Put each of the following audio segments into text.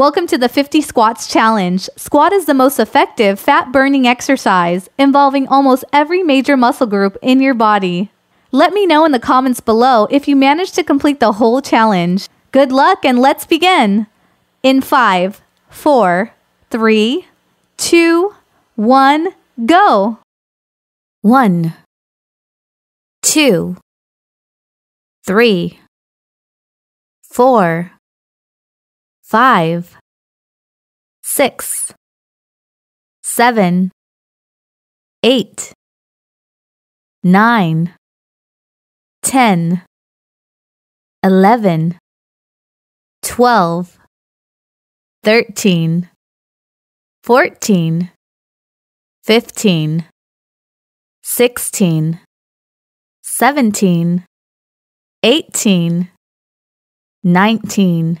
Welcome to the 50 Squats Challenge. Squat is the most effective fat burning exercise involving almost every major muscle group in your body. Let me know in the comments below if you managed to complete the whole challenge. Good luck and let's begin! In five, four, three, two, one, go! One, two, three, four five, six, seven, eight, nine, ten, eleven, twelve, thirteen, fourteen, fifteen, sixteen, seventeen, eighteen, nineteen.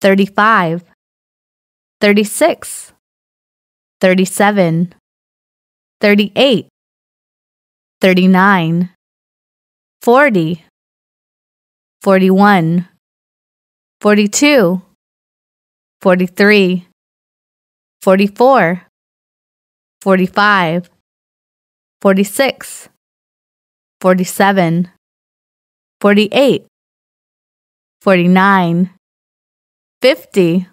35, 36, 37, 38, 39, 40, 41, 42, 43, 44, 45, 46, 47, 48, 49, 50